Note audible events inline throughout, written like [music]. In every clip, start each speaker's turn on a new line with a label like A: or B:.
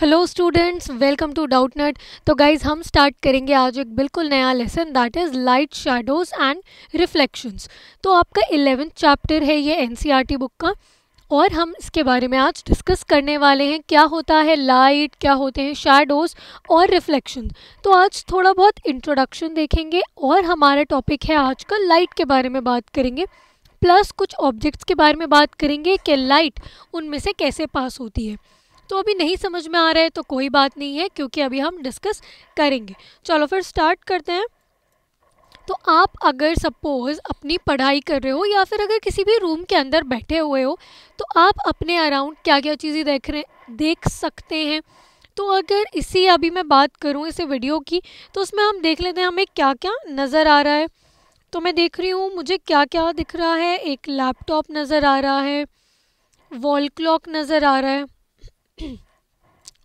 A: hello students welcome to Doubtnut तो guys हम start करेंगे आज एक बिल्कुल नया lesson that is light shadows and reflections तो आपका इलेवेंथ चैप्टर है ये एनसीईआरटी बुक e का और हम इसके बारे में आज डिस्कस करने वाले हैं क्या होता है लाइट क्या होते हैं शेडोज़ और रिफ्लेक्शन तो आज थोड़ा बहुत इंट्रोडक्शन देखेंगे और हमारा टॉपिक है आज का लाइट के बारे में बात करेंगे प्लस कुछ ऑब्जेक्ट्स के बारे में बात करेंगे कि लाइट उनमें से कैसे पास होती है तो अभी नहीं समझ में आ रहा है तो कोई बात नहीं है क्योंकि अभी हम डिस्कस करेंगे चलो फिर स्टार्ट करते हैं तो आप अगर सपोज़ अपनी पढ़ाई कर रहे हो या फिर अगर किसी भी रूम के अंदर बैठे हुए हो तो आप अपने अराउंड क्या क्या चीज़ें देख रहे देख सकते हैं तो अगर इसी अभी मैं बात करूँ इस वीडियो की तो उसमें हम देख लेते हैं हमें क्या क्या नज़र आ रहा है तो मैं देख रही हूँ मुझे क्या क्या दिख रहा है एक लैपटॉप नज़र आ रहा है वॉल क्लॉक नज़र आ रहा है [coughs]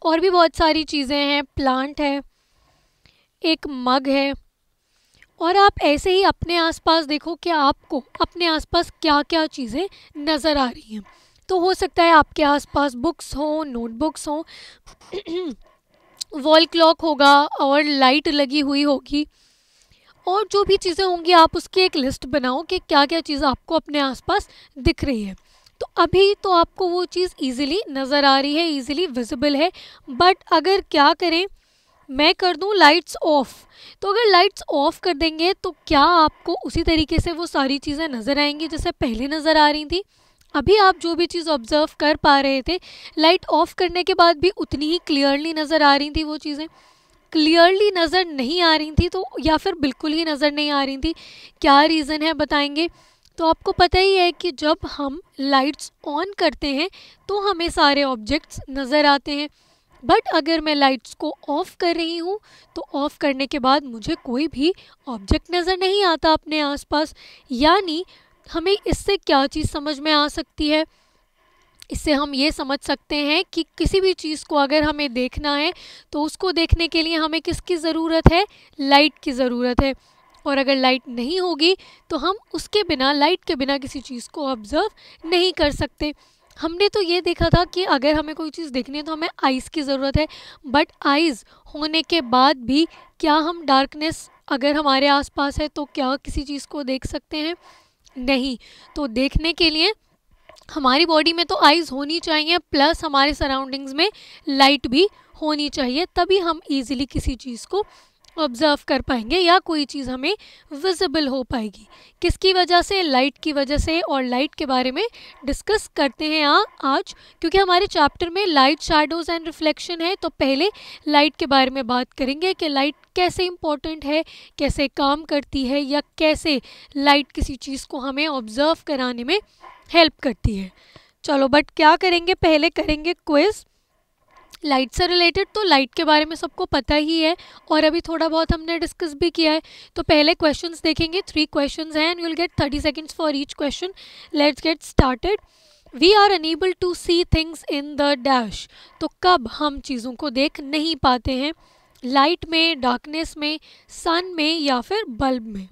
A: और भी बहुत सारी चीज़ें हैं प्लांट है एक मग है और आप ऐसे ही अपने आसपास देखो कि आपको अपने आसपास क्या क्या चीज़ें नज़र आ रही हैं तो हो सकता है आपके आसपास बुक्स हों नोटबुक्स हों वॉल [coughs] क्लॉक होगा और लाइट लगी हुई होगी और जो भी चीज़ें होंगी आप उसकी एक लिस्ट बनाओ कि क्या क्या चीज़ आपको अपने आसपास दिख रही है तो अभी तो आपको वो चीज़ ईजिली नज़र आ रही है ईजिली विजिबल है बट अगर क्या करें मैं कर दूं लाइट्स ऑफ़ तो अगर लाइट्स ऑफ़ कर देंगे तो क्या आपको उसी तरीके से वो सारी चीज़ें नज़र आएंगी जैसे पहले नज़र आ रही थी अभी आप जो भी चीज़ ऑब्ज़र्व कर पा रहे थे लाइट ऑफ़ करने के बाद भी उतनी ही क्लियरली नज़र आ रही थी वो चीज़ें क्लियरली नज़र नहीं आ रही थी तो या फिर बिल्कुल ही नज़र नहीं आ रही थी क्या रीज़न है बताएंगे तो आपको पता ही है कि जब हम लाइट्स ऑन करते हैं तो हमें सारे ऑब्जेक्ट्स नज़र आते हैं बट अगर मैं लाइट्स को ऑफ़ कर रही हूँ तो ऑफ़ करने के बाद मुझे कोई भी ऑब्जेक्ट नज़र नहीं आता अपने आसपास यानी हमें इससे क्या चीज़ समझ में आ सकती है इससे हम ये समझ सकते हैं कि किसी भी चीज़ को अगर हमें देखना है तो उसको देखने के लिए हमें किसकी ज़रूरत है लाइट की ज़रूरत है और अगर लाइट नहीं होगी तो हम उसके बिना लाइट के बिना किसी चीज़ को ऑब्ज़र्व नहीं कर सकते हमने तो ये देखा था कि अगर हमें कोई चीज़ देखनी है तो हमें आइज़ की ज़रूरत है बट आइज़ होने के बाद भी क्या हम डार्कनेस अगर हमारे आसपास है तो क्या किसी चीज़ को देख सकते हैं नहीं तो देखने के लिए हमारी बॉडी में तो आइज़ होनी चाहिए प्लस हमारे सराउंडिंग्स में लाइट भी होनी चाहिए तभी हम इजीली किसी चीज़ को ऑब्जर्व कर पाएंगे या कोई चीज़ हमें विजिबल हो पाएगी किसकी वजह से लाइट की वजह से और लाइट के बारे में डिस्कस करते हैं यहाँ आज क्योंकि हमारे चैप्टर में लाइट शेडोज़ एंड रिफ्लेक्शन है तो पहले लाइट के बारे में बात करेंगे कि लाइट कैसे इम्पॉर्टेंट है कैसे काम करती है या कैसे लाइट किसी चीज़ को हमें ऑब्ज़र्व कराने में हेल्प करती है चलो बट क्या करेंगे पहले करेंगे क्विज़ लाइट से रिलेटेड तो लाइट के बारे में सबको पता ही है और अभी थोड़ा बहुत हमने डिस्कस भी किया है तो पहले क्वेश्चंस देखेंगे थ्री क्वेश्चंस हैं and you'll get thirty seconds for each question let's get started we are unable to see things in the dash तो कब हम चीज़ों को देख नहीं पाते हैं लाइट में डार्कनेस में सन में या फिर बल्ब में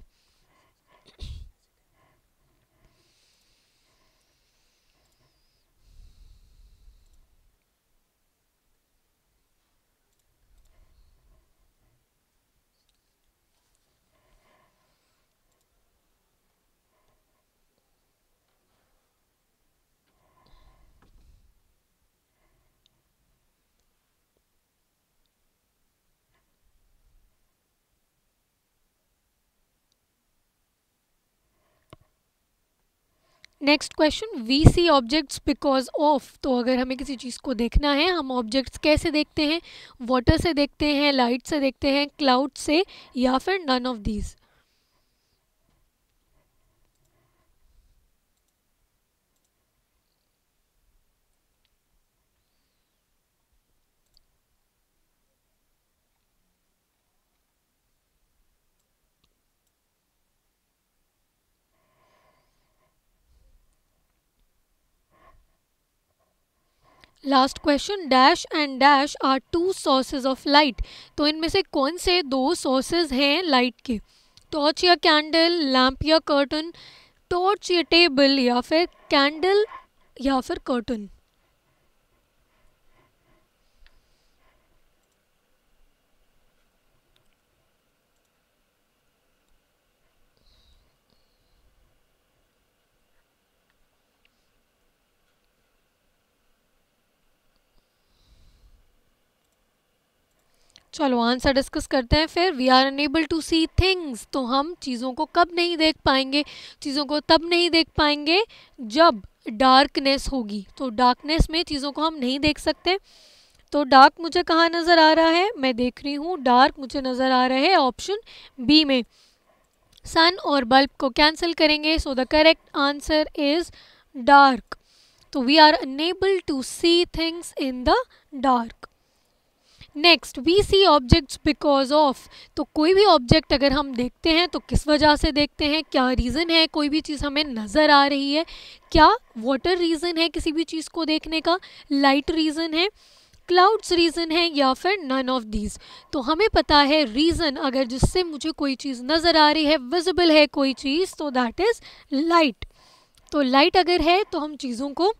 A: next question we see objects because of तो अगर हमें किसी चीज़ को देखना है हम ऑब्जेक्ट्स कैसे देखते हैं वाटर से देखते हैं लाइट से देखते हैं क्लाउड से या फिर none of these last question dash and dash are two sources of light तो इनमें से कौन से दो सोर्सेज हैं लाइट के टॉर्च या कैंडल लैम्प या कर्टन टॉर्च या टेबल या फिर कैंडल या फिर कर्टन चलो आंसर डिस्कस करते हैं फिर we are unable to see things तो हम चीज़ों को कब नहीं देख पाएंगे चीज़ों को तब नहीं देख पाएंगे जब डार्कनेस होगी तो डार्कनेस में चीज़ों को हम नहीं देख सकते तो डार्क मुझे कहाँ नज़र आ रहा है मैं देख रही हूँ डार्क मुझे नज़र आ रहा है ऑप्शन बी में सन और बल्ब को कैंसिल करेंगे so the correct answer is dark तो we are unable to see things in the dark next we see objects because of तो कोई भी ऑब्जेक्ट अगर हम देखते हैं तो किस वजह से देखते हैं क्या रीज़न है कोई भी चीज़ हमें नज़र आ रही है क्या वाटर रीज़न है किसी भी चीज़ को देखने का लाइट रीज़न है क्लाउड्स रीज़न है या फिर नन ऑफ दीज तो हमें पता है रीज़न अगर जिससे मुझे कोई चीज़ नज़र आ रही है विजिबल है कोई चीज़ तो दैट इज़ लाइट तो लाइट अगर है तो हम चीज़ों को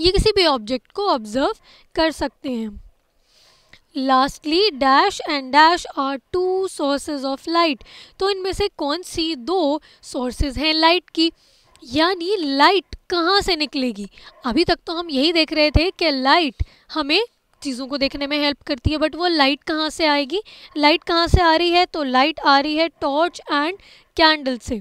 A: ये किसी भी ऑब्जेक्ट को ऑब्ज़र्व कर सकते हैं lastly dash and dash are two sources of light तो इनमें से कौन सी दो सोर्सेज हैं लाइट की यानी लाइट कहाँ से निकलेगी अभी तक तो हम यही देख रहे थे कि लाइट हमें चीज़ों को देखने में हेल्प करती है बट वो लाइट कहाँ से आएगी लाइट कहाँ से आ रही है तो लाइट आ रही है टॉर्च एंड कैंडल से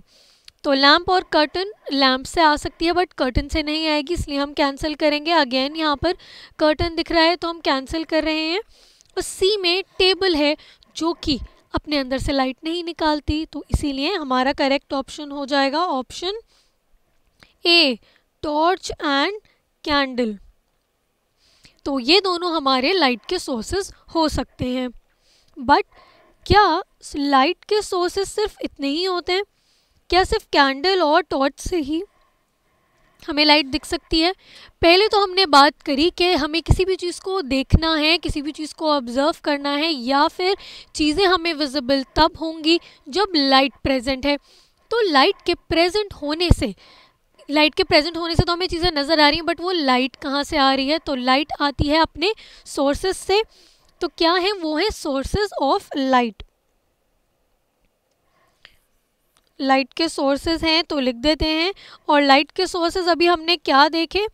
A: तो लैम्प और कर्टन लैम्प से आ सकती है बट कर्टन से नहीं आएगी इसलिए हम कैंसिल करेंगे अगेन यहाँ पर कर्टन दिख रहा है तो हम कैंसिल कर रहे हैं और सी में टेबल है जो कि अपने अंदर से लाइट नहीं निकालती तो इसीलिए हमारा करेक्ट ऑप्शन हो जाएगा option A torch and candle तो ये दोनों हमारे लाइट के सोर्सेज हो सकते हैं बट क्या लाइट के सोर्सेज सिर्फ इतने ही होते हैं क्या सिर्फ कैंडल और टॉर्च से ही हमें लाइट दिख सकती है पहले तो हमने बात करी कि हमें किसी भी चीज़ को देखना है किसी भी चीज़ को ऑब्ज़र्व करना है या फिर चीज़ें हमें विजिबल तब होंगी जब लाइट प्रेजेंट है तो लाइट के प्रेजेंट होने से लाइट के प्रेजेंट होने से तो हमें चीज़ें नज़र आ रही हैं बट वो लाइट कहाँ से आ रही है तो लाइट आती है अपने सोर्सेज से तो क्या है वो है सोर्सेज ऑफ लाइट लाइट के सोर्सेज हैं तो लिख देते हैं और लाइट के सोर्सेज अभी हमने क्या देखे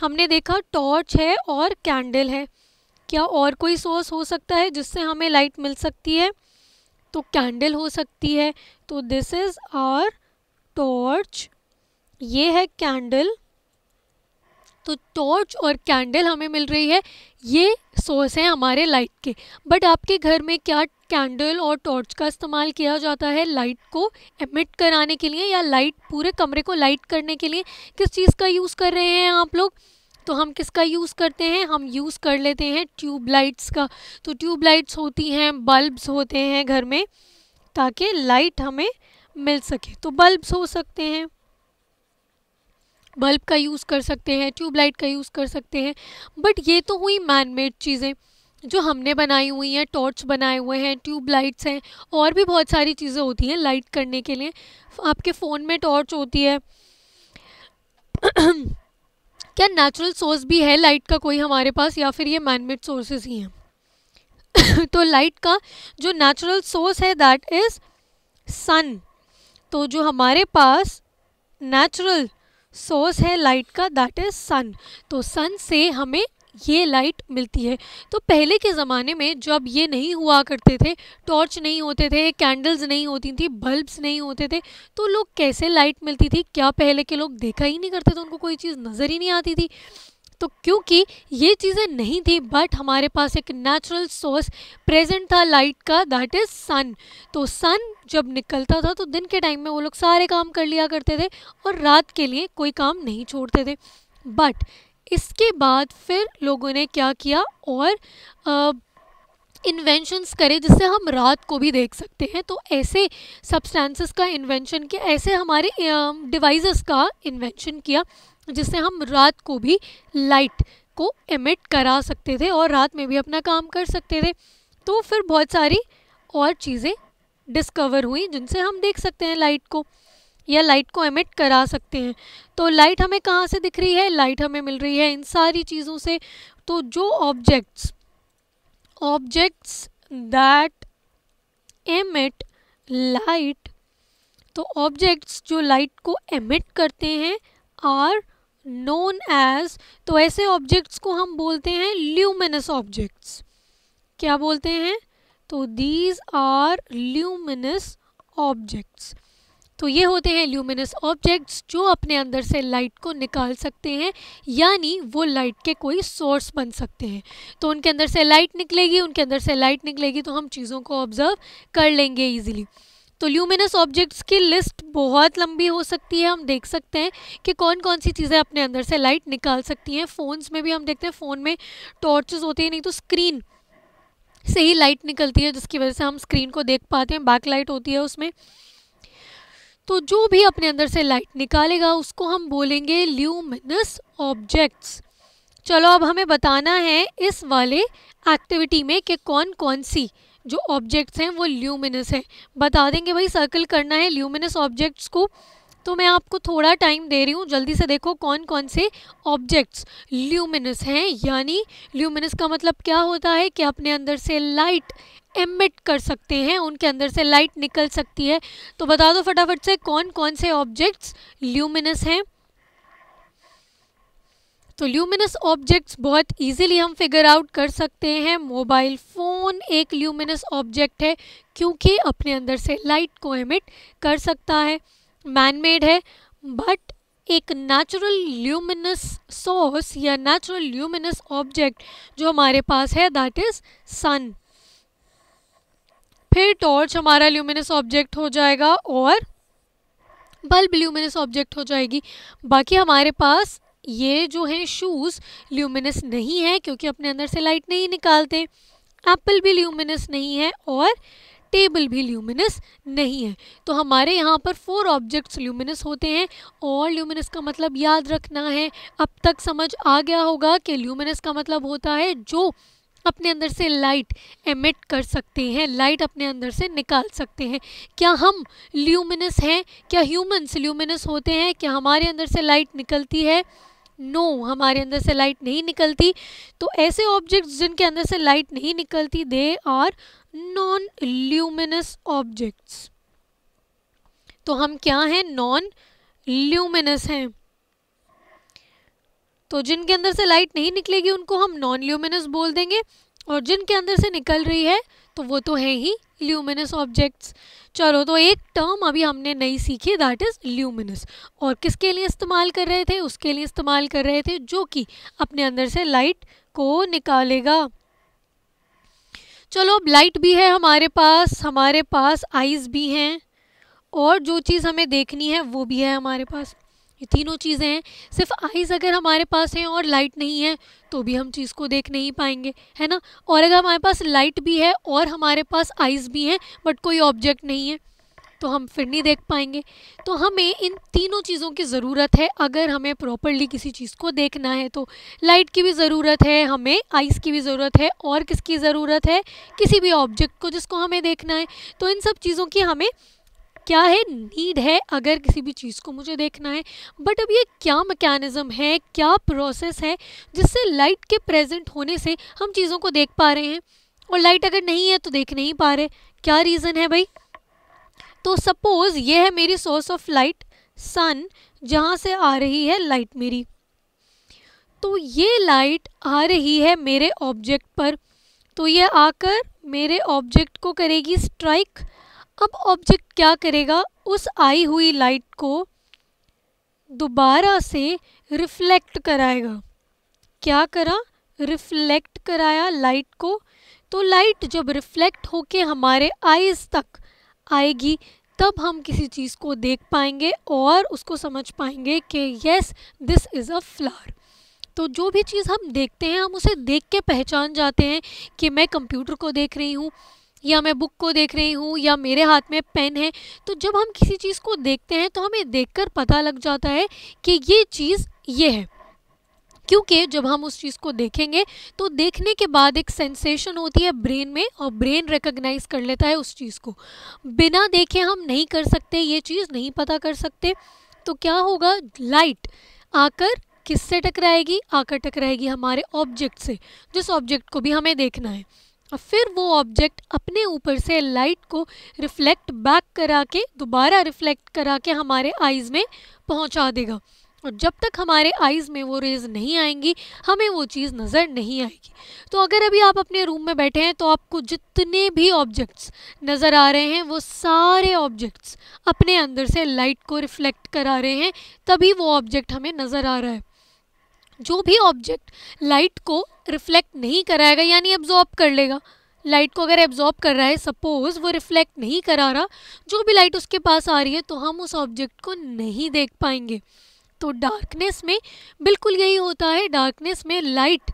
A: हमने देखा टॉर्च है और कैंडल है क्या और कोई सोर्स हो सकता है जिससे हमें लाइट मिल सकती है तो कैंडल हो सकती है तो दिस इज़ आर टॉर्च ये है कैंडल तो टॉर्च और कैंडल हमें मिल रही है ये सोर्स हैं हमारे लाइट के बट आपके घर में क्या कैंडल और टॉर्च का इस्तेमाल किया जाता है लाइट को एमिट कराने के लिए या लाइट पूरे कमरे को लाइट करने के लिए किस चीज़ का यूज़ कर रहे हैं आप लोग तो हम किसका यूज़ करते हैं हम यूज़ कर लेते हैं ट्यूब लाइट्स का तो ट्यूब लाइट्स होती हैं बल्ब्स होते हैं घर में ताकि लाइट हमें मिल सके तो बल्ब्स हो सकते हैं बल्ब का यूज़ कर सकते हैं ट्यूबलाइट का यूज़ कर सकते हैं बट ये तो हुई मैन मेड चीज़ें जो हमने बनाई हुई हैं टॉर्च बनाए हुए हैं ट्यूब लाइट्स हैं और भी बहुत सारी चीज़ें होती हैं लाइट करने के लिए आपके फ़ोन में टॉर्च होती है [clears throat] क्या नेचुरल सोर्स भी है लाइट का कोई हमारे पास या फिर ये मैनमेड सोर्सेज ही हैं [clears throat] तो लाइट का जो नेचुरल सोर्स है दैट इज़ सन तो जो हमारे पास नेचुरल सोर्स है लाइट का दैट इज़ सन तो सन से हमें ये लाइट मिलती है तो पहले के ज़माने में जब ये नहीं हुआ करते थे टॉर्च नहीं होते थे कैंडल्स नहीं होती थी बल्ब्स नहीं होते थे तो लोग कैसे लाइट मिलती थी क्या पहले के लोग देखा ही नहीं करते थे उनको कोई चीज़ नज़र ही नहीं आती थी तो क्योंकि ये चीज़ें नहीं थी बट हमारे पास एक नेचुरल सोर्स प्रेजेंट था लाइट का दैट इज़ सन तो सन जब निकलता था तो दिन के टाइम में वो लोग सारे काम कर लिया करते थे और रात के लिए कोई काम नहीं छोड़ते थे बट इसके बाद फिर लोगों ने क्या किया और आ, इन्वेंशंस करें जिससे हम रात को भी देख सकते हैं तो ऐसे सब्सटेंसेस का इन्वेंशन किया ऐसे हमारे डिवाइसेस का इन्वेंशन किया जिससे हम रात को भी लाइट को एमिट करा सकते थे और रात में भी अपना काम कर सकते थे तो फिर बहुत सारी और चीज़ें डिस्कवर हुई जिनसे हम देख सकते हैं लाइट को या लाइट को एमिट करा सकते हैं तो लाइट हमें कहाँ से दिख रही है लाइट हमें मिल रही है इन सारी चीज़ों से तो जो objects objects that emit light तो ऑब्जेक्ट्स जो लाइट को एमिट करते हैं आर नोन एज तो ऐसे ऑब्जेक्ट्स को हम बोलते हैं ल्यूमिनस ऑब्जेक्ट्स क्या बोलते हैं तो दीज आर ल्यूमिनस ऑब्जेक्ट्स तो ये होते हैं ल्यूमिनस ऑब्जेक्ट्स जो अपने अंदर से लाइट को निकाल सकते हैं यानी वो लाइट के कोई सोर्स बन सकते हैं तो उनके अंदर से लाइट निकलेगी उनके अंदर से लाइट निकलेगी तो हम चीज़ों को ऑब्ज़र्व कर लेंगे ईजिली तो ल्यूमिनस ऑब्जेक्ट्स की लिस्ट बहुत लंबी हो सकती है हम देख सकते हैं कि कौन कौन सी चीज़ें अपने अंदर से लाइट निकाल सकती हैं फ़ोन्स में भी हम देखते हैं फ़ोन में टॉर्चेस होते हैं नहीं तो स्क्रीन से ही लाइट निकलती है जिसकी वजह से हम स्क्रीन को देख पाते हैं बैक लाइट होती है उसमें तो जो भी अपने अंदर से लाइट निकालेगा उसको हम बोलेंगे ल्यूमिनस ऑब्जेक्ट्स चलो अब हमें बताना है इस वाले एक्टिविटी में कि कौन कौन सी जो ऑब्जेक्ट्स हैं वो ल्यूमिनस हैं बता देंगे भाई सर्कल करना है ल्यूमिनस ऑब्जेक्ट्स को तो मैं आपको थोड़ा टाइम दे रही हूँ जल्दी से देखो कौन कौन से ऑब्जेक्ट्स ल्यूमिनस हैं यानी ल्यूमिनस का मतलब क्या होता है कि अपने अंदर से लाइट एमिट कर सकते हैं उनके अंदर से लाइट निकल सकती है तो बता दो फटाफट से कौन कौन से ऑब्जेक्ट्स ल्यूमिनस हैं तो ल्यूमिनस ऑब्जेक्ट्स बहुत इजीली हम फिगर आउट कर सकते हैं मोबाइल फ़ोन एक ल्यूमिनस ऑब्जेक्ट है क्योंकि अपने अंदर से लाइट को एमिट कर सकता है मैन मेड है बट एक नेचुरल ल्यूमिनस सोर्स या नेचुरल ल्यूमिनस ऑब्जेक्ट जो हमारे पास है दैट इज़ सन फिर टॉर्च हमारा ल्यूमिनस ऑब्जेक्ट हो जाएगा और बल्ब ल्यूमिनस ऑब्जेक्ट हो जाएगी बाकी हमारे पास ये जो हैं शूज़ ल्यूमिनस नहीं है क्योंकि अपने अंदर से लाइट नहीं निकालते एप्पल भी ल्यूमिनस नहीं है और टेबल भी ल्यूमिनस नहीं है तो हमारे यहाँ पर फोर ऑब्जेक्ट्स ल्यूमिनस होते हैं और ल्यूमिनस का मतलब याद रखना है अब तक समझ आ गया होगा कि ल्यूमिनस का मतलब होता है जो अपने अंदर से लाइट एमिट कर सकते हैं लाइट अपने अंदर से निकाल सकते हैं क्या हम ल्यूमिनस हैं क्या ह्यूमन्स ल्यूमिनस होते हैं क्या हमारे अंदर से लाइट निकलती है नो no, हमारे अंदर से लाइट नहीं निकलती तो ऐसे ऑब्जेक्ट्स जिनके अंदर से लाइट नहीं निकलती they are non luminous objects तो हम क्या हैं नॉन ल्यूमिनस हैं तो जिनके अंदर से लाइट नहीं निकलेगी उनको हम नॉन ल्यूमिनस बोल देंगे और जिनके अंदर से निकल रही है तो वो तो है ही ल्यूमिनस ऑब्जेक्ट्स चलो तो एक टर्म अभी हमने नई सीखी दैट इज़ ल्यूमिनस और किसके लिए इस्तेमाल कर रहे थे उसके लिए इस्तेमाल कर रहे थे जो कि अपने अंदर से लाइट को निकालेगा चलो अब लाइट भी है हमारे पास हमारे पास आइज़ भी हैं और जो चीज़ हमें देखनी है वो भी है हमारे पास ये तीनों चीज़ें हैं सिर्फ आइज़ अगर हमारे पास हैं और लाइट नहीं है तो भी हम चीज़ को देख नहीं पाएंगे है ना और अगर हमारे पास लाइट भी है और हमारे पास आइज़ भी हैं बट कोई ऑब्जेक्ट नहीं है तो हम फिर नहीं देख पाएंगे तो हमें इन तीनों चीज़ों की ज़रूरत है अगर हमें प्रॉपरली किसी चीज़ को देखना है तो लाइट की भी ज़रूरत है हमें आइस की भी ज़रूरत है और किसकी ज़रूरत है किसी भी ऑब्जेक्ट को जिसको हमें देखना है तो इन सब चीज़ों की हमें क्या है नीड है अगर किसी भी चीज़ को मुझे देखना है बट अब ये क्या मैकेनिज़्म है क्या प्रोसेस है जिससे लाइट के प्रेजेंट होने से हम चीज़ों को देख पा रहे हैं और लाइट अगर नहीं है तो देख नहीं पा रहे क्या रीज़न है भाई तो सपोज़ ये है मेरी सोर्स ऑफ लाइट सन जहाँ से आ रही है लाइट मेरी तो ये लाइट आ रही है मेरे ऑब्जेक्ट पर तो ये आकर मेरे ऑब्जेक्ट को करेगी स्ट्राइक अब ऑब्जेक्ट क्या करेगा उस आई हुई लाइट को दोबारा से रिफ्लेक्ट कराएगा क्या करा रिफ्लेक्ट कराया लाइट को तो लाइट जब रिफ्लेक्ट होके हमारे आईज तक आएगी तब हम किसी चीज़ को देख पाएंगे और उसको समझ पाएंगे कि yes this is a flower तो जो भी चीज़ हम देखते हैं हम उसे देख के पहचान जाते हैं कि मैं कंप्यूटर को देख रही हूँ या मैं बुक को देख रही हूँ या मेरे हाथ में पेन है तो जब हम किसी चीज़ को देखते हैं तो हमें देखकर पता लग जाता है कि ये चीज़ ये है क्योंकि जब हम उस चीज़ को देखेंगे तो देखने के बाद एक सेंसेशन होती है ब्रेन में और ब्रेन रिकग्नाइज कर लेता है उस चीज़ को बिना देखे हम नहीं कर सकते ये चीज़ नहीं पता कर सकते तो क्या होगा लाइट आकर किससे टकराएगी आकर टकराएगी हमारे ऑब्जेक्ट से जिस ऑब्जेक्ट को भी हमें देखना है फिर वो ऑब्जेक्ट अपने ऊपर से लाइट को रिफ्लेक्ट बैक करा के दोबारा रिफ्लेक्ट करा के हमारे आइज़ में पहुंचा देगा और जब तक हमारे आइज़ में वो रेज़ नहीं आएंगी हमें वो चीज़ नज़र नहीं आएगी तो अगर अभी आप अपने रूम में बैठे हैं तो आपको जितने भी ऑब्जेक्ट्स नज़र आ रहे हैं वो सारे ऑब्जेक्ट्स अपने अंदर से लाइट को रिफ्लेक्ट करा रहे हैं तभी वो ऑब्जेक्ट हमें नज़र आ रहा है जो भी ऑब्जेक्ट लाइट को रिफ्लेक्ट नहीं कराएगा यानी एब्जॉर्ब कर लेगा लाइट को अगर एब्जॉर्ब कर रहा है सपोज वो रिफ्लेक्ट नहीं करा रहा जो भी लाइट उसके पास आ रही है तो हम उस ऑब्जेक्ट को नहीं देख पाएंगे तो डार्कनेस में बिल्कुल यही होता है डार्कनेस में लाइट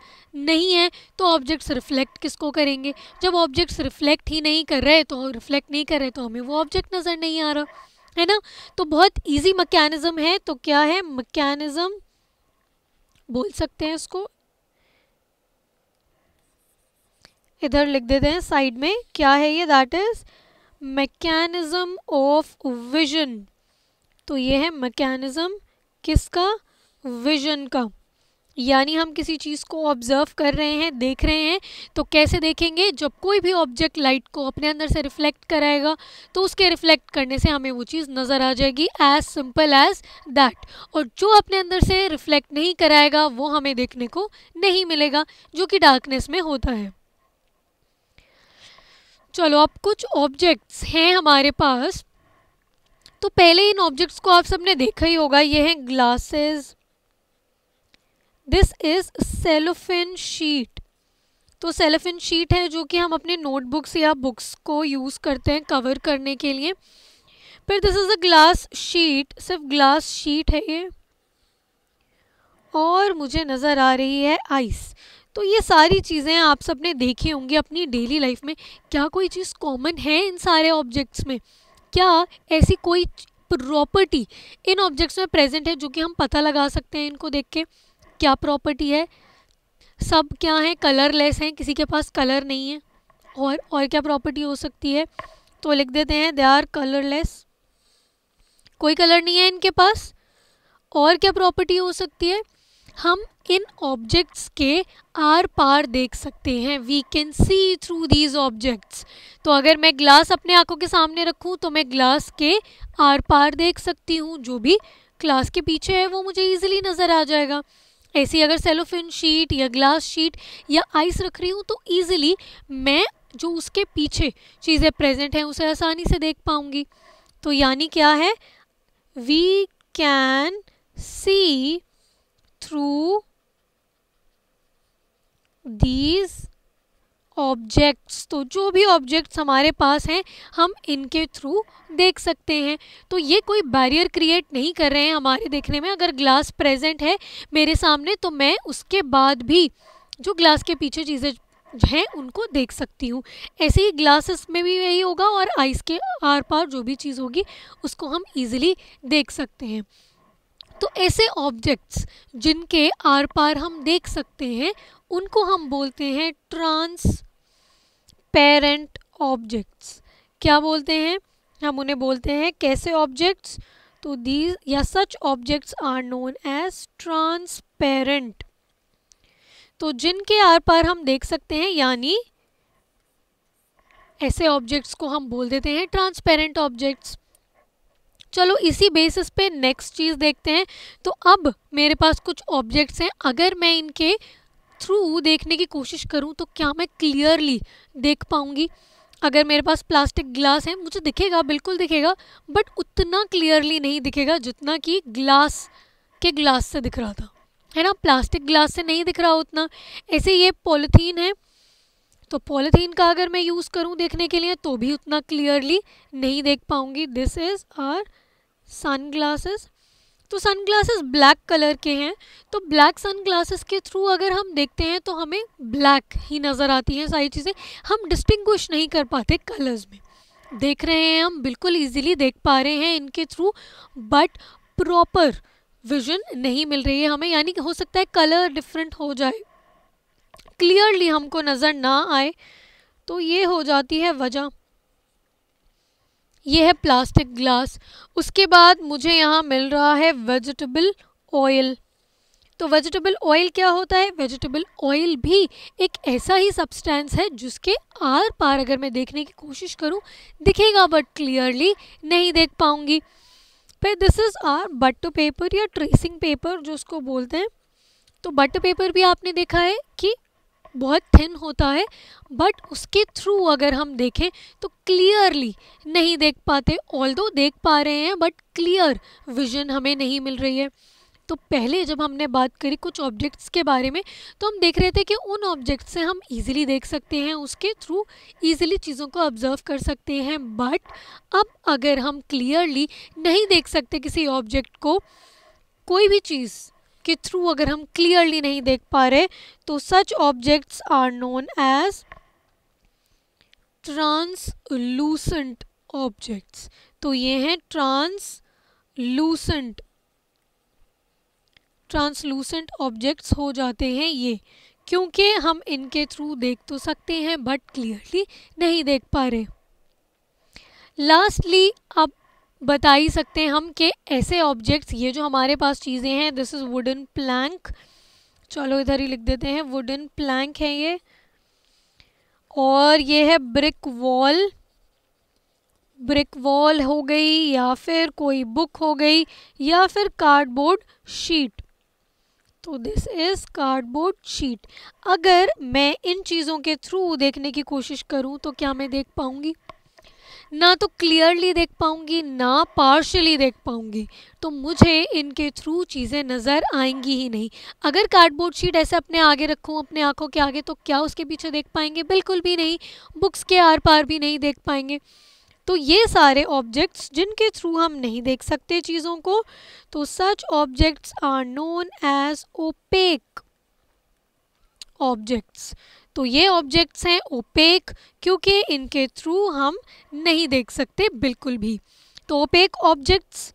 A: नहीं है तो ऑब्जेक्ट्स रिफ्लेक्ट किसको करेंगे जब ऑब्जेक्ट्स रिफ्लेक्ट ही नहीं कर रहे तो रिफ्लेक्ट नहीं कर रहे तो हमें वो ऑब्जेक्ट नज़र नहीं आ रहा है ना तो बहुत इजी मकैनिज़म है तो क्या है मकैनिज़म बोल सकते हैं इसको इधर लिख देते हैं साइड में क्या है ये that is mechanism of vision तो ये है मैकेनिज्म किसका विजन का यानी हम किसी चीज़ को ऑब्ज़र्व कर रहे हैं देख रहे हैं तो कैसे देखेंगे जब कोई भी ऑब्जेक्ट लाइट को अपने अंदर से रिफ्लेक्ट कराएगा तो उसके रिफ्लेक्ट करने से हमें वो चीज़ नज़र आ जाएगी एज सिंपल एज दैट और जो अपने अंदर से रिफ्लेक्ट नहीं कराएगा वो हमें देखने को नहीं मिलेगा जो कि डार्कनेस में होता है चलो अब कुछ ऑब्जेक्ट्स हैं हमारे पास तो पहले इन ऑब्जेक्ट्स को आप सबने देखा ही होगा ये हैं glasses this is cellophane sheet तो सेलोफिन शीट है जो कि हम अपने नोटबुक्स या बुक्स को यूज़ करते हैं कवर करने के लिए फिर this is a glass sheet सिर्फ ग्लास शीट है ये और मुझे नज़र आ रही है आइस तो ये सारी चीज़ें आप सबने देखी होंगी अपनी डेली लाइफ में क्या कोई चीज़ कॉमन है इन सारे ऑब्जेक्ट्स में क्या ऐसी कोई प्रॉपर्टी इन ऑब्जेक्ट्स में प्रेजेंट है जो कि हम पता लगा सकते हैं इनको देख के क्या प्रॉपर्टी है सब क्या है कलरलेस हैं किसी के पास कलर नहीं है और और क्या प्रॉपर्टी हो सकती है तो लिख देते हैं दे आर कलरलेस कोई कलर नहीं है इनके पास और क्या प्रॉपर्टी हो सकती है हम इन ऑब्जेक्ट्स के आर पार देख सकते हैं we can see through these objects तो अगर मैं ग्लास अपने आंखों के सामने रखूं तो मैं ग्लास के आर पार देख सकती हूं जो भी ग्लास के पीछे है वो मुझे ईजिली नज़र आ जाएगा ऐसी अगर सेलोफिन शीट या ग्लास शीट या आइस रख रही हूँ तो ईजिली मैं जो उसके पीछे चीज़ें प्रेजेंट हैं उसे आसानी से देख पाऊँगी तो यानी क्या है we can see through these objects तो जो भी ऑब्जेक्ट्स हमारे पास हैं हम इनके थ्रू देख सकते हैं तो ये कोई बैरियर क्रिएट नहीं कर रहे हैं हमारे देखने में अगर ग्लास प्रेजेंट है मेरे सामने तो मैं उसके बाद भी जो ग्लास के पीछे चीज़ें हैं उनको देख सकती हूँ ऐसे ही ग्लासेस में भी यही होगा और आइस के आर पार जो भी चीज़ होगी उसको हम ईजिली देख सकते हैं तो ऐसे ऑब्जेक्ट्स जिनके आर पार हम देख सकते हैं उनको हम बोलते हैं ट्रांस पेरेंट ऑब्जेक्ट्स क्या बोलते हैं हम उन्हें बोलते हैं कैसे ऑब्जेक्ट्स तो दीज या such objects are known as transparent तो जिनके आर पार हम देख सकते हैं यानी ऐसे ऑब्जेक्ट्स को हम बोल देते हैं ट्रांसपेरेंट ऑब्जेक्ट्स चलो इसी बेसिस पे नेक्स्ट चीज़ देखते हैं तो अब मेरे पास कुछ ऑब्जेक्ट्स हैं अगर मैं इनके थ्रू देखने की कोशिश करूँ तो क्या मैं क्लियरली देख पाऊँगी अगर मेरे पास प्लास्टिक ग्लास है मुझे दिखेगा बिल्कुल दिखेगा बट उतना क्लियरली नहीं दिखेगा जितना कि ग्लास के ग्लास से दिख रहा था है ना प्लास्टिक ग्लास से नहीं दिख रहा उतना ऐसे ये पॉलीथीन है तो पॉलीथीन का अगर मैं यूज़ करूँ देखने के लिए तो भी उतना क्लियरली नहीं देख पाऊँगी this is our sunglasses तो सनग्लासेस ब्लैक कलर के हैं तो ब्लैक सनग्लासेस के थ्रू अगर हम देखते हैं तो हमें ब्लैक ही नज़र आती हैं सारी चीज़ें हम डिस्टिंग्विश नहीं कर पाते कलर्स में देख रहे हैं हम बिल्कुल इजीली देख पा रहे हैं इनके थ्रू बट प्रॉपर विजन नहीं मिल रही है हमें यानी कि हो सकता है कलर डिफरेंट हो जाए क्लियरली हमको नज़र ना आए तो ये हो जाती है वजह ये है प्लास्टिक ग्लास उसके बाद मुझे यहाँ मिल रहा है वेजिटेबल ऑयल तो वेजिटेबल ऑयल क्या होता है वेजिटेबल ऑयल भी एक ऐसा ही सब्सटेंस है जिसके आर पार अगर मैं देखने की कोशिश करूँ दिखेगा बट क्लियरली नहीं देख पाऊँगी फिर this is our butter paper या ट्रेसिंग पेपर जो उसको बोलते हैं तो बट पेपर भी आपने देखा है कि बहुत थिन होता है बट उसके थ्रू अगर हम देखें तो क्लियरली नहीं देख पाते ऑल देख पा रहे हैं बट क्लियर विजन हमें नहीं मिल रही है तो पहले जब हमने बात करी कुछ ऑब्जेक्ट्स के बारे में तो हम देख रहे थे कि उन ऑब्जेक्ट्स से हम इजीली देख सकते हैं उसके थ्रू इजीली चीज़ों को ऑब्जर्व कर सकते हैं बट अब अगर हम क्लियरली नहीं देख सकते किसी ऑब्जेक्ट को कोई भी चीज़ के थ्रू अगर हम क्लियरली नहीं देख पा रहे तो such objects are known as translucent objects तो ये हैं ट्रांसलूसेंट ट्रांसलूसेंट ऑब्जेक्ट्स हो जाते हैं ये क्योंकि हम इनके थ्रू देख तो सकते हैं बट क्लियरली नहीं देख पा रहे लास्टली अब बता ही सकते हैं हम कि ऐसे ऑब्जेक्ट्स ये जो हमारे पास चीज़ें हैं दिस इज़ वुडन प्लैंक चलो इधर ही लिख देते हैं वुडन प्लैंक है ये और ये है ब्रिक वॉल ब्रिक वॉल हो गई या फिर कोई बुक हो गई या फिर कार्डबोर्ड शीट तो दिस इज़ कार्डबोर्ड शीट अगर मैं इन चीज़ों के थ्रू देखने की कोशिश करूं तो क्या मैं देख पाऊंगी ना तो क्लियरली देख पाऊँगी ना पार्शली देख पाऊँगी तो मुझे इनके थ्रू चीज़ें नज़र आएंगी ही नहीं अगर कार्डबोर्ड शीट ऐसे अपने आगे रखूँ अपने आँखों के आगे तो क्या उसके पीछे देख पाएंगे बिल्कुल भी नहीं बुक्स के आर पार भी नहीं देख पाएंगे तो ये सारे ऑब्जेक्ट्स जिनके थ्रू हम नहीं देख सकते चीज़ों को तो such objects are known as opaque objects तो ये ऑब्जेक्ट्स हैं ओपेक क्योंकि इनके थ्रू हम नहीं देख सकते बिल्कुल भी तो ओपेक ऑब्जेक्ट्स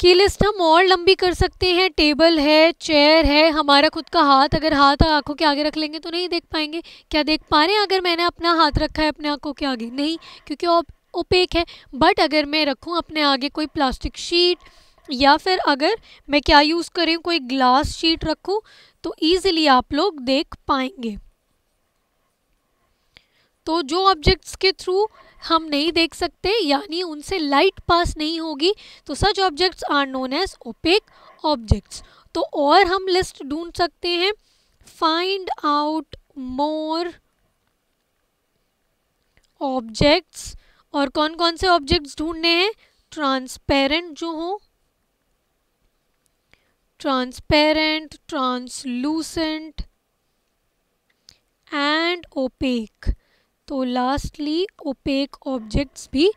A: की लिस्ट हम और लंबी कर सकते हैं टेबल है चेयर है हमारा खुद का हाथ अगर हाथ आंखों के आगे रख लेंगे तो नहीं देख पाएंगे क्या देख पा रहे हैं अगर मैंने अपना हाथ रखा है अपने आंखों के आगे नहीं क्योंकि ओपेक है बट अगर मैं रखूँ अपने आगे कोई प्लास्टिक शीट या फिर अगर मैं क्या यूज़ करें कोई ग्लास शीट रखूँ तो ईज़िली आप लोग देख पाएंगे तो जो ऑब्जेक्ट्स के थ्रू हम नहीं देख सकते यानी उनसे लाइट पास नहीं होगी तो such objects are known as opaque objects तो और हम लिस्ट ढूंढ सकते हैं फाइंड आउट मोर ऑब्जेक्ट्स और कौन कौन से ऑब्जेक्ट्स ढूंढने हैं ट्रांसपेरेंट जो हो ट्रांसपेरेंट ट्रांसलूसेंट एंड ओपेक तो लास्टली ओपेक ऑब्जेक्ट्स भी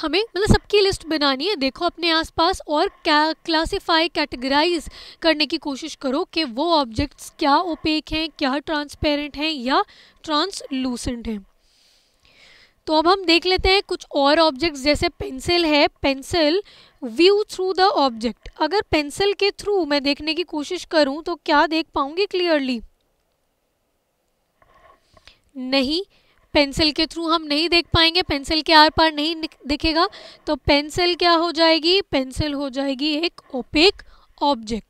A: हमें मतलब सबकी लिस्ट बनानी है देखो अपने आसपास और क्या क्लासीफाई कैटेगराइज करने की कोशिश करो कि वो ऑब्जेक्ट्स क्या ओपेक हैं क्या ट्रांसपेरेंट हैं या ट्रांसलूसेंट हैं तो अब हम देख लेते हैं कुछ और ऑब्जेक्ट्स जैसे पेंसिल है pencil view through the object अगर पेंसिल के थ्रू मैं देखने की कोशिश करूं तो क्या देख पाऊंगी क्लियरली नहीं पेंसिल के थ्रू हम नहीं देख पाएंगे पेंसिल के आर पार नहीं दिखेगा तो पेंसिल क्या हो जाएगी पेंसिल हो जाएगी एक opaque object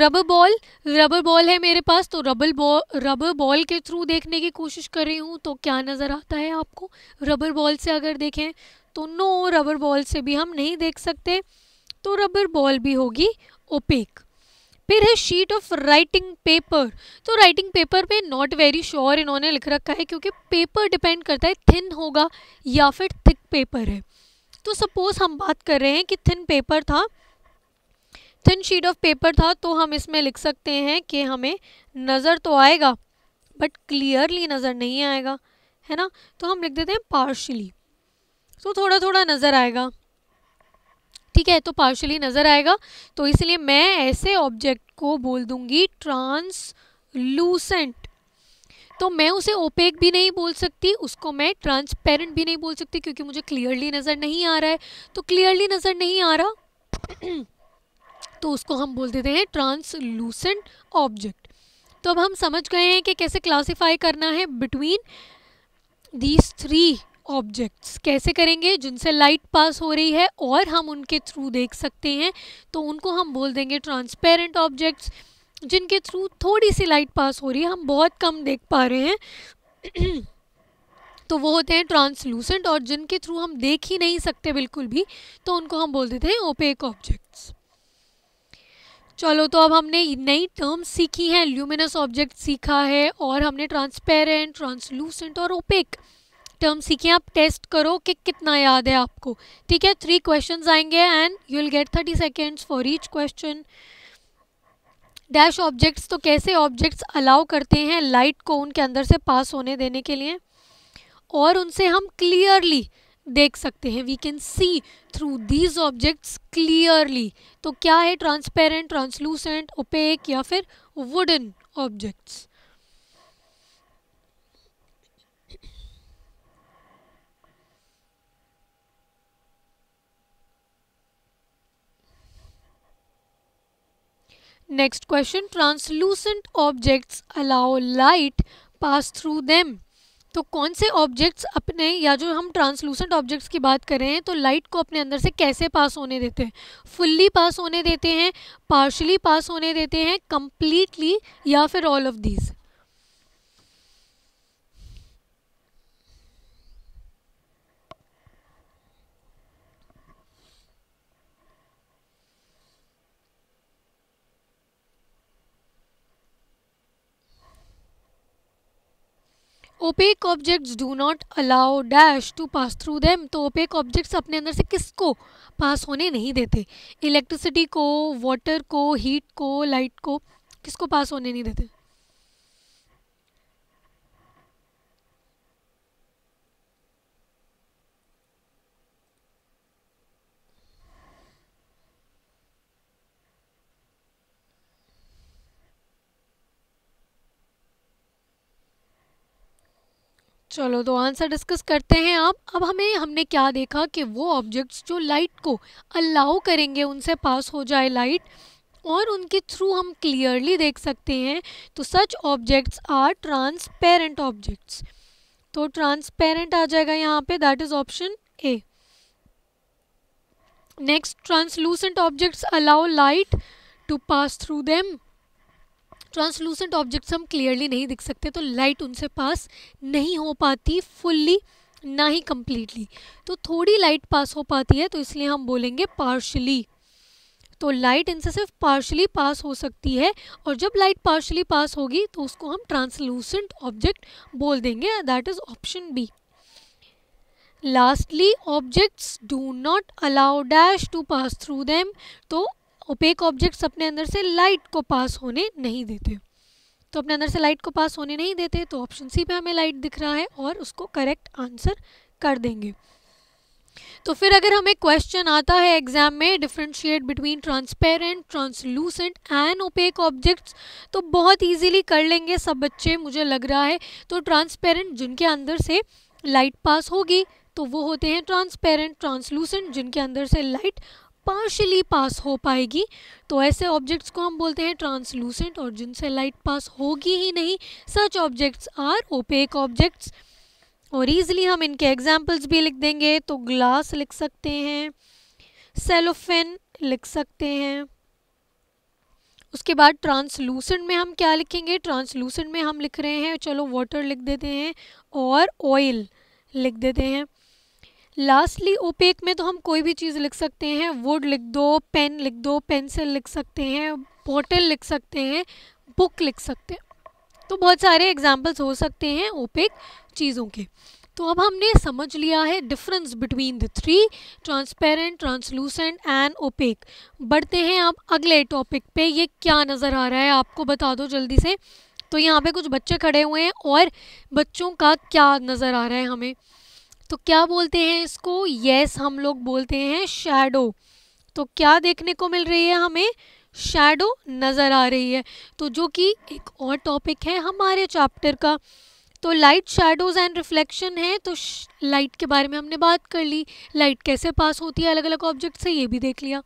A: rubber ball rubber ball है मेरे पास तो रबर बॉल रबर बॉल के थ्रू देखने की कोशिश कर रही हूँ तो क्या नज़र आता है आपको रबर बॉल से अगर देखें तो नो रबर बॉल से भी हम नहीं देख सकते तो रबर बॉल भी होगी ओपेक फिर है शीट ऑफ राइटिंग पेपर तो राइटिंग पेपर पे नॉट वेरी श्योर इन्होंने लिख रखा है क्योंकि पेपर डिपेंड करता है थिन होगा या फिर थिक पेपर है तो सपोज हम बात कर रहे हैं कि थिन पेपर था थिन शीट ऑफ पेपर था तो हम इसमें लिख सकते हैं कि हमें नज़र तो आएगा बट क्लियरली नज़र नहीं आएगा है ना तो हम लिख देते हैं पार्शली तो थोड़ा थोड़ा नज़र आएगा ठीक है तो पार्शली नज़र आएगा तो इसलिए मैं ऐसे ऑब्जेक्ट को बोल दूंगी ट्रांसलूसेंट तो मैं उसे ओपेक भी नहीं बोल सकती उसको मैं ट्रांसपेरेंट भी नहीं बोल सकती क्योंकि मुझे क्लियरली नज़र नहीं आ रहा है तो क्लियरली नज़र नहीं आ रहा तो उसको हम बोल देते हैं ट्रांसलूसेंट ऑब्जेक्ट तो अब हम समझ गए हैं कि कैसे क्लासीफाई करना है बिटवीन दीज थ्री ऑब्जेक्ट्स कैसे करेंगे जिनसे लाइट पास हो रही है और हम उनके थ्रू देख सकते हैं तो उनको हम बोल देंगे ट्रांसपेरेंट ऑब्जेक्ट्स जिनके थ्रू थोड़ी सी लाइट पास हो रही है हम बहुत कम देख पा रहे हैं तो वो होते हैं ट्रांसलूसेंट और जिनके थ्रू हम देख ही नहीं सकते बिल्कुल भी तो उनको हम बोल देते हैं ओपेक ऑब्जेक्ट्स चलो तो अब हमने नई टर्म्स सीखी हैं ल्यूमिनस ऑब्जेक्ट सीखा है और हमने ट्रांसपेरेंट ट्रांसलूसेंट और ओपेक टर्म सीखें आप टेस्ट करो कि कितना याद है आपको ठीक है थ्री क्वेश्चंस आएंगे and you will get thirty seconds for each question dash objects तो कैसे ऑब्जेक्ट्स अलाउ करते हैं लाइट को उनके अंदर से पास होने देने के लिए और उनसे हम क्लियरली देख सकते हैं we can see through these objects clearly तो क्या है ट्रांसपेरेंट ट्रांसलूसेंट ओपेक या फिर wooden objects next question translucent objects allow light pass through them तो कौन से ऑब्जेक्ट्स अपने या जो हम ट्रांसलूसेंट ऑब्जेक्ट्स की बात कर रहे हैं तो लाइट को अपने अंदर से कैसे पास होने देते हैं फुल्ली पास होने देते हैं पार्शली पास होने देते हैं कम्प्लीटली या फिर all of these opaque objects do not allow dash to pass through them तो ओपेक ऑब्जेक्ट्स अपने अंदर से किसको पास होने नहीं देते इलेक्ट्रिसिटी को वाटर को हीट को लाइट को किसको पास होने नहीं देते चलो तो आंसर डिस्कस करते हैं आप अब हमें हमने क्या देखा कि वो ऑब्जेक्ट्स जो लाइट को अलाउ करेंगे उनसे पास हो जाए लाइट और उनके थ्रू हम क्लियरली देख सकते हैं तो such objects are transparent objects तो ट्रांसपेरेंट आ जाएगा यहाँ पे that is option A next translucent objects allow light to pass through them translucent objects हम क्लियरली नहीं दिख सकते तो लाइट उनसे पास नहीं हो पाती फुल्ली ना ही कम्प्लीटली तो थोड़ी लाइट पास हो पाती है तो इसलिए हम बोलेंगे पार्शली तो लाइट इनसे सिर्फ पार्शली पास हो सकती है और जब लाइट पार्शली पास होगी तो उसको हम ट्रांसलूसेंट ऑब्जेक्ट बोल देंगे that is option B lastly objects do not allow dash to pass through them तो ओपेक ऑब्जेक्ट्स अपने अंदर से लाइट को पास होने नहीं देते तो अपने अंदर से लाइट को पास होने नहीं देते तो ऑप्शन सी पे हमें लाइट दिख रहा है और उसको करेक्ट आंसर कर देंगे तो फिर अगर हमें क्वेश्चन आता है एग्जाम में differentiate between transparent translucent and opaque objects तो बहुत इजीली कर लेंगे सब बच्चे मुझे लग रहा है तो ट्रांसपेरेंट जिनके अंदर से लाइट पास होगी तो वो होते हैं ट्रांसपेरेंट ट्रांसलूसेंट जिनके अंदर से लाइट पार्शली पास हो पाएगी तो ऐसे ऑब्जेक्ट्स को हम बोलते हैं ट्रांसलूसेंट और जिनसे लाइट पास होगी ही नहीं such objects are opaque objects और ईज़िली हम इनके एग्जाम्पल्स भी लिख देंगे तो ग्लास लिख सकते हैं सेलोफेन लिख सकते हैं उसके बाद ट्रांसलूसेंट में हम क्या लिखेंगे ट्रांसलूसेंट में हम लिख रहे हैं चलो वाटर लिख देते हैं और ऑयल लिख देते हैं लास्टली ओपेक में तो हम कोई भी चीज़ लिख सकते हैं वुड लिख दो पेन लिख दो पेंसिल लिख सकते हैं बॉटल लिख सकते हैं बुक लिख सकते हैं तो बहुत सारे एग्जाम्पल्स हो सकते हैं ओपेक चीज़ों के तो अब हमने समझ लिया है difference between the three transparent translucent and opaque बढ़ते हैं आप अगले टॉपिक पे ये क्या नज़र आ रहा है आपको बता दो जल्दी से तो यहाँ पे कुछ बच्चे खड़े हुए हैं और बच्चों का क्या नज़र आ रहा है हमें तो क्या बोलते हैं इसको यस हम लोग बोलते हैं शेडो तो क्या देखने को मिल रही है हमें शेडो नज़र आ रही है तो जो कि एक और टॉपिक है हमारे चैप्टर का तो लाइट शेडोज़ एंड रिफ्लेक्शन है तो लाइट के बारे में हमने बात कर ली लाइट कैसे पास होती है अलग अलग ऑब्जेक्ट से ये भी देख लिया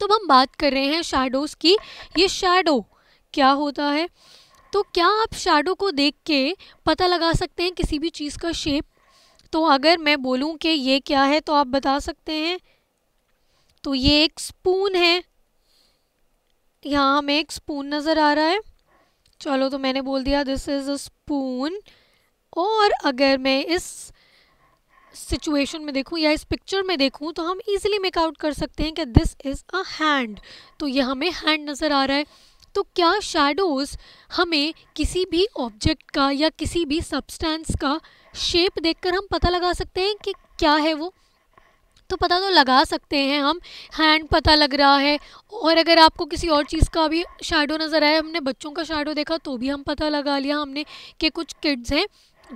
A: तो हम बात कर रहे हैं शेडोज़ की ये शेडो क्या होता है तो क्या आप शेडो को देख के पता लगा सकते हैं किसी भी चीज़ का शेप तो अगर मैं बोलूँ कि ये क्या है तो आप बता सकते हैं तो ये एक स्पून है यहाँ हमें एक स्पून नज़र आ रहा है चलो तो मैंने बोल दिया दिस इज़ अ स्पून और अगर मैं इस सिचुएशन में देखूं या इस पिक्चर में देखूं तो हम इजीली मेकआउट कर सकते हैं कि दिस इज़ अ हैंड तो ये हमें हैंड नज़र आ रहा है तो क्या शेडोज़ हमें किसी भी ऑब्जेक्ट का या किसी भी सब्सटेंस का शेप देखकर हम पता लगा सकते हैं कि क्या है वो तो पता तो लगा सकते हैं हम हैंड पता लग रहा है और अगर आपको किसी और चीज़ का भी शेडो नज़र आया हमने बच्चों का शेडो देखा तो भी हम पता लगा लिया हमने कि कुछ किड्स हैं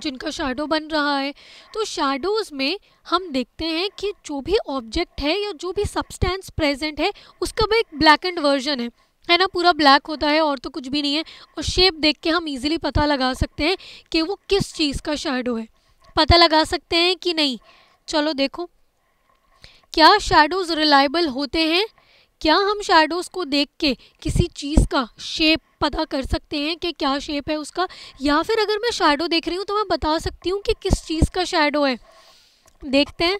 A: जिनका शेडो बन रहा है तो शेडोज़ में हम देखते हैं कि जो भी ऑब्जेक्ट है या जो भी सब्सटेंस प्रेजेंट है उसका भी एक ब्लैक एंड वर्जन है है ना पूरा ब्लैक होता है और तो कुछ भी नहीं है और शेप देख के हम इजीली पता लगा सकते हैं कि वो किस चीज़ का शेडो है पता लगा सकते हैं कि नहीं चलो देखो क्या शेडोज़ रिलायबल होते हैं क्या हम शेडोज़ को देख के किसी चीज़ का शेप पता कर सकते हैं कि क्या शेप है उसका या फिर अगर मैं शेडो देख रही हूँ तो मैं बता सकती हूँ कि किस चीज़ का शेडो है देखते हैं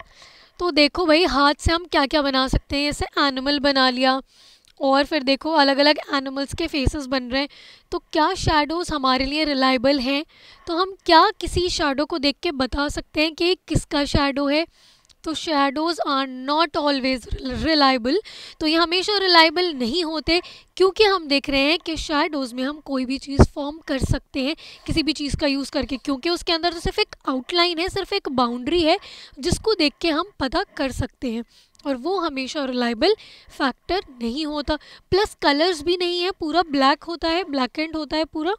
A: तो देखो भाई हाथ से हम क्या क्या बना सकते हैं जैसे एनिमल बना लिया और फिर देखो अलग अलग एनिमल्स के फेसेस बन रहे हैं तो क्या शेडोज़ हमारे लिए रिलायबल हैं तो हम क्या किसी शेडो को देख के बता सकते हैं कि किसका शेडो है तो shadows are not always reliable तो ये हमेशा रिलायबल नहीं होते क्योंकि हम देख रहे हैं कि शेडोज़ में हम कोई भी चीज़ फॉर्म कर सकते हैं किसी भी चीज़ का यूज़ करके क्योंकि उसके अंदर तो सिर्फ एक आउटलाइन है सिर्फ एक बाउंड्री है जिसको देख के हम पता कर सकते हैं और वो हमेशा रिलायबल फैक्टर नहीं होता प्लस कलर्स भी नहीं है पूरा ब्लैक होता है ब्लैक एंड होता है पूरा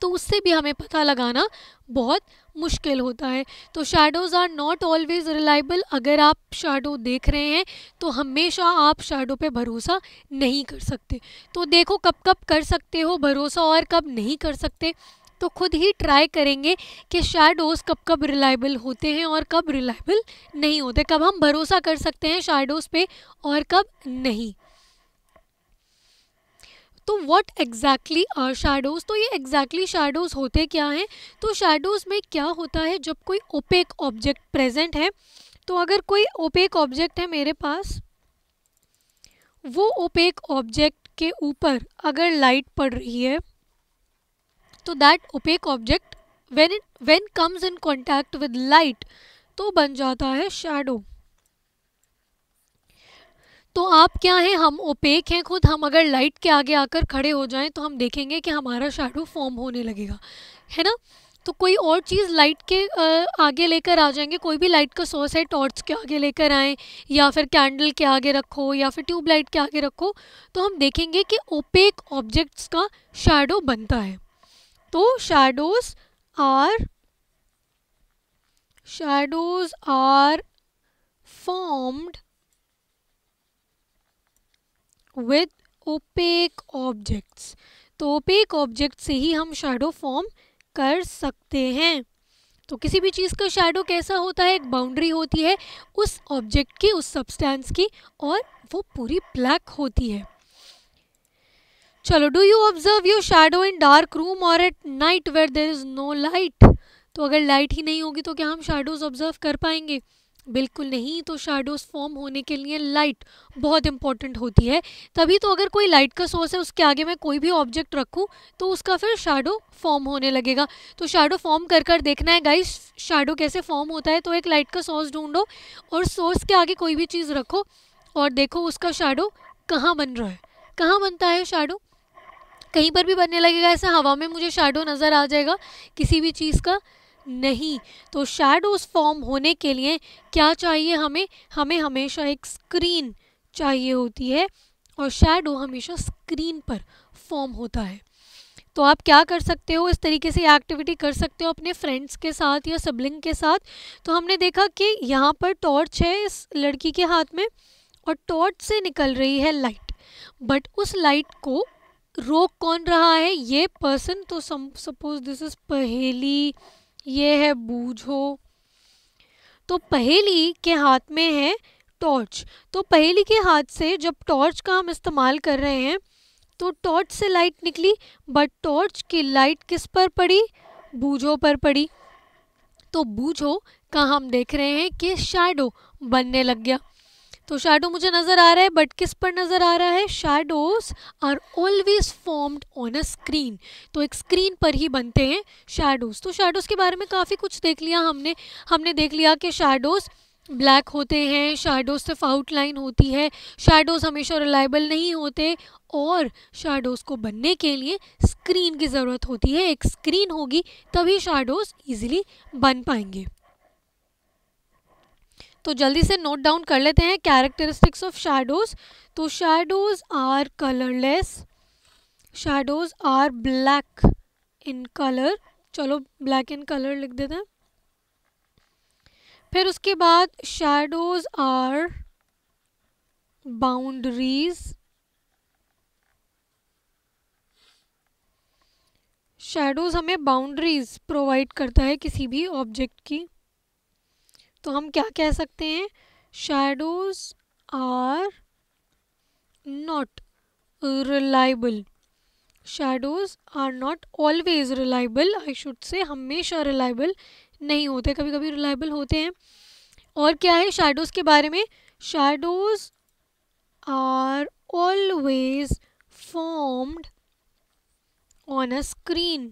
A: तो उससे भी हमें पता लगाना बहुत मुश्किल होता है तो shadows are not always reliable अगर आप शेडो देख रहे हैं तो हमेशा आप शेडो पे भरोसा नहीं कर सकते तो देखो कब कब कर सकते हो भरोसा और कब नहीं कर सकते तो खुद ही ट्राई करेंगे कि शेडोज़ कब कब रिलायबल होते हैं और कब रिलायबल नहीं होते कब हम भरोसा कर सकते हैं शेडोज़ पे और कब नहीं तो वॉट एग्जैक्टली शेडोज़ तो ये एग्जैक्टली exactly शेडोज़ होते क्या हैं तो शेडोज़ में क्या होता है जब कोई ओपेक ऑब्जेक्ट प्रेजेंट है तो अगर कोई ओपेक ऑब्जेक्ट है मेरे पास वो ओपेक ऑब्जेक्ट के ऊपर अगर लाइट पड़ रही है तो that opaque object when it when comes in contact with light तो बन जाता है शेडो तो आप क्या हैं हम ओपेक हैं खुद हम अगर लाइट के आगे आकर खड़े हो जाएं तो हम देखेंगे कि हमारा शेडो फॉर्म होने लगेगा है ना तो कोई और चीज़ लाइट के आगे लेकर आ जाएंगे कोई भी लाइट का सोर्स है टॉर्च के आगे लेकर आएं या फिर कैंडल के आगे रखो या फिर ट्यूबलाइट के आगे रखो तो हम देखेंगे कि ओपेक ऑब्जेक्ट्स का शेडो बनता है तो shadows are shadows are formed with opaque objects तो ओपेक ऑब्जेक्ट से ही हम शेडो फॉर्म कर सकते हैं तो किसी भी चीज़ का शेडो कैसा होता है एक बाउंड्री होती है उस ऑब्जेक्ट की उस सब्सटेंस की और वो पूरी ब्लैक होती है चलो do you observe your shadow in dark room और at night where there is no light तो अगर लाइट ही नहीं होगी तो क्या हम शेडोज़ ऑब्जर्व कर पाएंगे बिल्कुल नहीं तो शेडोज़ फॉर्म होने के लिए लाइट बहुत इंपॉर्टेंट होती है तभी तो अगर कोई लाइट का सोर्स है उसके आगे मैं कोई भी ऑब्जेक्ट रखूं तो उसका फिर शेडो फॉर्म होने लगेगा तो शेडो फॉर्म कर कर देखना है गाइस शेडो कैसे फॉर्म होता है तो एक लाइट का सोर्स ढूंढो और सोर्स के आगे कोई भी चीज़ रखो और देखो उसका शेडो कहाँ बन रहा है कहाँ बनता है शेडो कहीं पर भी बनने लगेगा ऐसा हवा में मुझे शेडो नज़र आ जाएगा किसी भी चीज़ का नहीं तो शेडोज़ फॉर्म होने के लिए क्या चाहिए हमें हमें हमेशा एक स्क्रीन चाहिए होती है और शेडो हमेशा स्क्रीन पर फॉर्म होता है तो आप क्या कर सकते हो इस तरीके से एक्टिविटी कर सकते हो अपने फ्रेंड्स के साथ या सिबलिंग के साथ तो हमने देखा कि यहाँ पर टॉर्च है इस लड़की के हाथ में और टॉर्च से निकल रही है लाइट बट उस लाइट को रोक कौन रहा है ये पर्सन तो सपोज दिस इज पहेली ये है बूझो तो पहेली के हाथ में है टॉर्च तो पहेली के हाथ से जब टॉर्च का हम इस्तेमाल कर रहे हैं तो टॉर्च से लाइट निकली बट टॉर्च की लाइट किस पर पड़ी बूझो पर पड़ी तो बूझो का हम देख रहे हैं कि शैडो बनने लग गया तो शेडो मुझे नज़र आ रहा है बट किस पर नज़र आ रहा है shadows are always formed on a screen तो एक स्क्रीन पर ही बनते हैं शेडोज तो शेडोज के बारे में काफ़ी कुछ देख लिया हमने हमने देख लिया कि शेडोज़ ब्लैक होते हैं शेडोज सिर्फ आउटलाइन होती है शेडोज हमेशा रिलायबल नहीं होते और शेडोज को बनने के लिए स्क्रीन की ज़रूरत होती है एक स्क्रीन होगी तभी शेडोज ईजिली बन पाएंगे तो जल्दी से नोट डाउन कर लेते हैं कैरेक्टरिस्टिक्स ऑफ शेडोज़ तो shadows are colourless shadows are black in colour चलो ब्लैक इन कलर लिख देते हैं फिर उसके बाद शेडोज़ आर बाउंड्रीज़ शेडोज़ हमें बाउंड्रीज़ प्रोवाइड करता है किसी भी ऑब्जेक्ट की तो हम क्या कह सकते हैं shadows are not reliable shadows are not always reliable I should say हमेशा रिलायबल नहीं होते कभी कभी रिलायबल होते हैं और क्या है शेडोज़ के बारे में shadows are always formed on a screen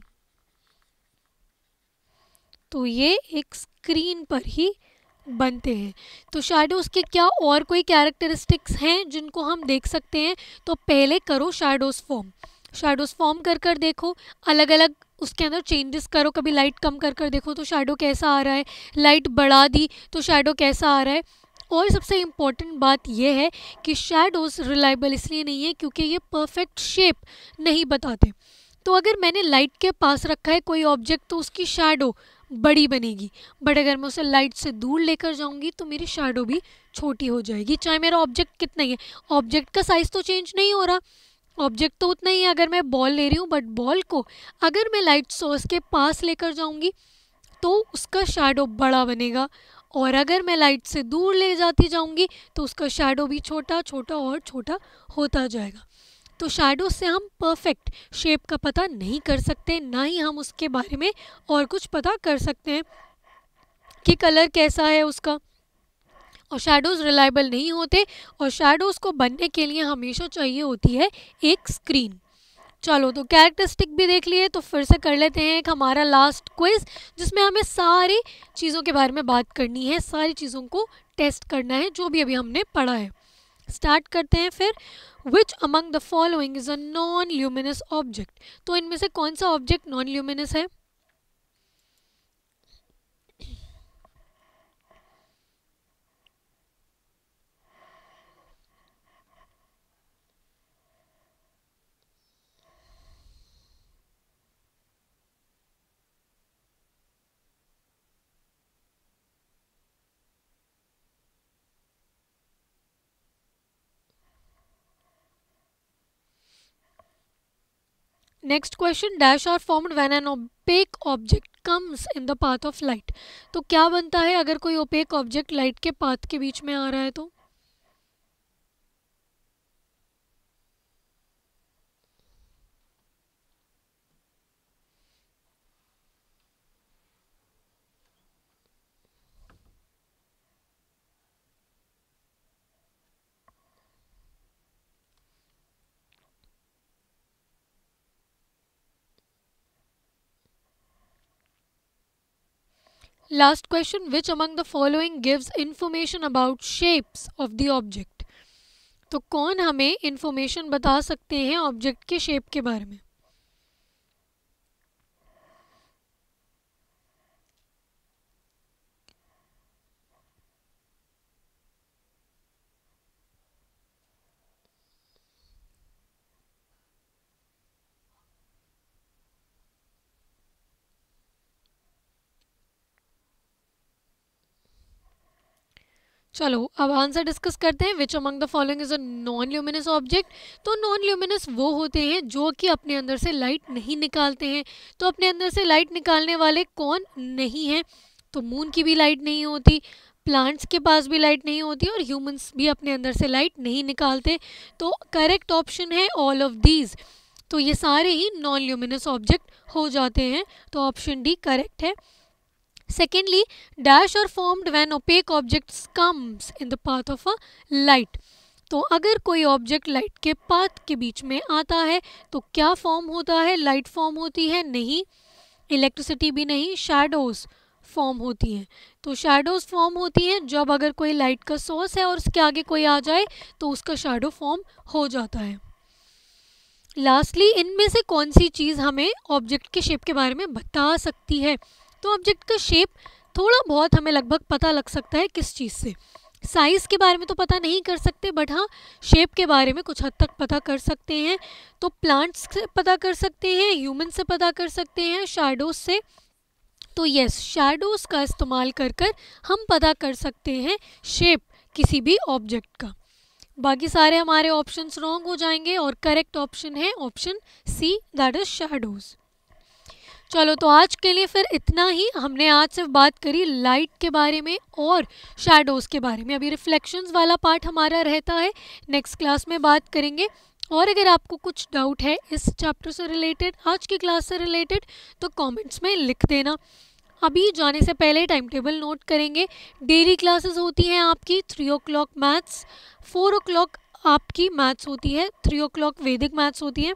A: तो ये एक स्क्रीन पर ही बनते हैं तो शैडोज़ के क्या और कोई कैरेक्टरिस्टिक्स हैं जिनको हम देख सकते हैं तो पहले करो शेडोज फॉर्म शेडोज़ फॉर्म कर कर देखो अलग अलग उसके अंदर चेंजेस करो कभी लाइट कम कर कर देखो तो शेडो कैसा आ रहा है लाइट बढ़ा दी तो शेडो कैसा आ रहा है और सबसे इम्पॉर्टेंट बात यह है कि शेडोज़ रिलायबल इसलिए नहीं है क्योंकि ये परफेक्ट शेप नहीं बताते तो अगर मैंने लाइट के पास रखा है कोई ऑब्जेक्ट तो उसकी शेडो बड़ी बनेगी बट अगर मैं उसे लाइट से दूर लेकर जाऊंगी तो मेरी शेडो भी छोटी हो जाएगी चाहे मेरा ऑब्जेक्ट कितना ही है ऑब्जेक्ट का साइज़ तो चेंज नहीं हो रहा ऑब्जेक्ट तो उतना ही है अगर मैं बॉल ले रही हूँ बट बॉल को अगर मैं लाइट सोर्स के पास लेकर जाऊँगी तो उसका शेडो बड़ा बनेगा और अगर मैं लाइट से दूर ले जाती जाऊँगी तो उसका शेडो भी छोटा छोटा और छोटा होता जाएगा तो शेडो से हम परफेक्ट शेप का पता नहीं कर सकते ना ही हम उसके बारे में और कुछ पता कर सकते हैं कि कलर कैसा है उसका और शेडोज़ रिलायबल नहीं होते और शेडोज़ को बनने के लिए हमेशा चाहिए होती है एक स्क्रीन चलो तो कैरेक्टरिस्टिक भी देख लिए तो फिर से कर लेते हैं एक हमारा लास्ट क्विज जिसमें हमें सारी चीज़ों के बारे में बात करनी है सारी चीज़ों को टेस्ट करना है जो भी अभी हमने पढ़ा है स्टार्ट करते हैं फिर which among the following is a non luminous object तो इनमें से कौन सा ऑब्जेक्ट नॉन ल्यूमिनस है next question dash are formed when an opaque object comes in the path of light तो क्या बनता है अगर कोई ओपेक ऑब्जेक्ट लाइट के पाथ के बीच में आ रहा है तो last question which among the following gives information about shapes of the object तो कौन हमें इन्फॉर्मेशन बता सकते हैं ऑब्जेक्ट के शेप के बारे में चलो अब आंसर डिस्कस करते हैं which among the following is a non luminous object तो नॉन ल्यूमिनस वो होते हैं जो कि अपने अंदर से लाइट नहीं निकालते हैं तो अपने अंदर से लाइट निकालने वाले कौन नहीं हैं तो मून की भी लाइट नहीं होती प्लांट्स के पास भी लाइट नहीं होती और ह्यूमंस भी अपने अंदर से लाइट नहीं निकालते तो करेक्ट ऑप्शन है ऑल ऑफ दीज तो ये सारे ही नॉन ल्यूमिनस ऑब्जेक्ट हो जाते हैं तो ऑप्शन डी करेक्ट है secondly dash are formed when opaque objects comes in the path of a light तो अगर कोई ऑब्जेक्ट लाइट के पाथ के बीच में आता है तो क्या फॉर्म होता है लाइट फॉर्म होती है नहीं इलेक्ट्रिसिटी भी नहीं शेडोज़ फॉर्म होती हैं तो शेडोज़ फॉर्म होती हैं जब अगर कोई लाइट का सोर्स है और उसके आगे कोई आ जाए तो उसका शेडो फॉर्म हो जाता है लास्टली इनमें से कौन सी चीज़ हमें ऑब्जेक्ट के शेप के बारे में बता सकती है तो ऑब्जेक्ट का शेप थोड़ा बहुत हमें लगभग पता लग सकता है किस चीज़ से साइज़ के बारे में तो पता नहीं कर सकते बट हाँ शेप के बारे में कुछ हद तक पता कर सकते हैं तो प्लांट्स से पता कर सकते हैं ह्यूमन से पता कर सकते हैं शेडोज से तो यस शेडोज का इस्तेमाल कर कर हम पता कर सकते हैं शेप किसी भी ऑब्जेक्ट का बाकी सारे हमारे ऑप्शंस रॉन्ग हो जाएंगे और करेक्ट ऑप्शन है option C that is shadows चलो तो आज के लिए फिर इतना ही हमने आज सिर्फ बात करी लाइट के बारे में और शेडोज़ के बारे में अभी रिफ्लेक्शंस वाला पार्ट हमारा रहता है नेक्स्ट क्लास में बात करेंगे और अगर आपको कुछ डाउट है इस चैप्टर से रिलेटेड आज की क्लास से रिलेटेड तो कमेंट्स में लिख देना अभी जाने से पहले टाइम टेबल नोट करेंगे डेली क्लासेस होती हैं आपकी three o'clock maths four o'clock आपकी मैथ्स होती है three o'clock Vedic maths होती है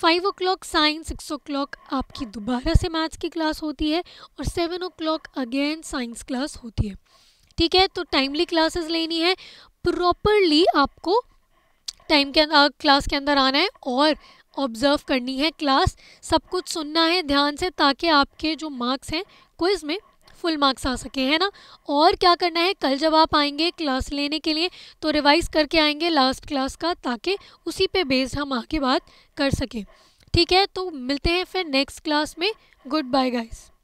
A: five o'clock science six o'clock आपकी दोबारा से मैथ्स की क्लास होती है और seven o'clock again science class होती है ठीक है तो टाइमली क्लासेस लेनी है प्रॉपरली आपको टाइम के अंदर क्लास के अंदर आना है और ऑब्ज़र्व करनी है क्लास सब कुछ सुनना है ध्यान से ताकि आपके जो मार्क्स हैं क्विज़ में फुल मार्क्स आ सके है ना और क्या करना है कल जब आप आएंगे क्लास लेने के लिए तो रिवाइज़ करके आएंगे लास्ट क्लास का ताकि उसी पे बेस्ड हम आगे बात कर सकें ठीक है तो मिलते हैं फिर नेक्स्ट क्लास में गुड बाय गाइज़